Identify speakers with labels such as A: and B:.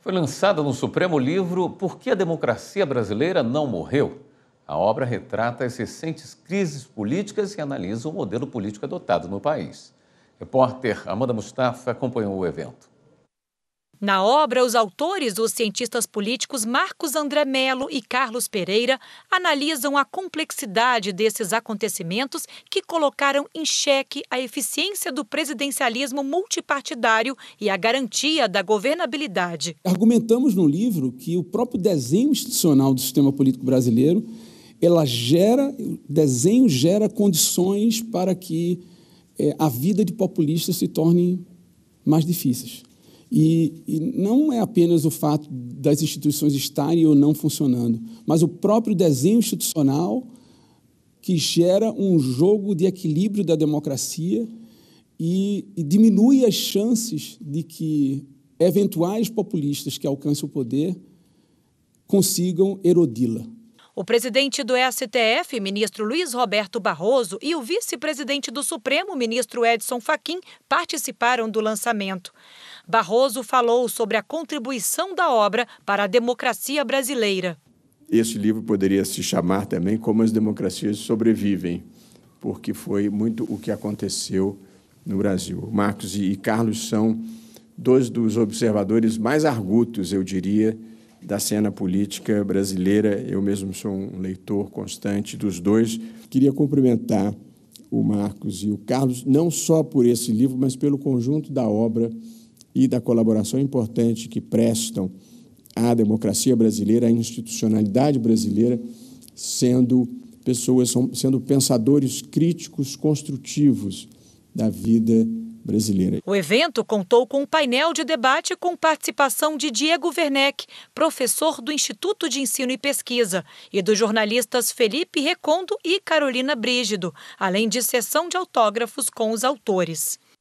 A: Foi lançada no Supremo livro Por que a Democracia Brasileira Não Morreu? A obra retrata as recentes crises políticas e analisa o modelo político adotado no país. Repórter Amanda Mustafa acompanhou o evento.
B: Na obra, os autores, os cientistas políticos Marcos André Melo e Carlos Pereira, analisam a complexidade desses acontecimentos que colocaram em xeque a eficiência do presidencialismo multipartidário e a garantia da governabilidade.
A: Argumentamos no livro que o próprio desenho institucional do sistema político brasileiro, ela gera, o desenho gera condições para que é, a vida de populistas se torne mais difíceis. E, e, não é apenas o fato das instituições estarem ou não funcionando, mas o próprio desenho institucional que gera um jogo de equilíbrio da democracia e, e diminui as chances de que eventuais populistas que alcancem o poder consigam erodi-la.
B: O presidente do STF, ministro Luiz Roberto Barroso, e o vice-presidente do Supremo, ministro Edson Fachin, participaram do lançamento. Barroso falou sobre a contribuição da obra para a democracia brasileira.
C: Esse livro poderia se chamar também Como as Democracias Sobrevivem, porque foi muito o que aconteceu no Brasil. Marcos e Carlos são dois dos observadores mais argutos, eu diria, da cena política brasileira. Eu mesmo sou um leitor constante dos dois. Queria cumprimentar o Marcos e o Carlos, não só por esse livro, mas pelo conjunto da obra e da colaboração importante que prestam à democracia brasileira, à institucionalidade brasileira, sendo pessoas, sendo pensadores críticos construtivos da vida brasileira.
B: O evento contou com um painel de debate com participação de Diego Werneck, professor do Instituto de Ensino e Pesquisa, e dos jornalistas Felipe Recondo e Carolina Brígido, além de sessão de autógrafos com os autores.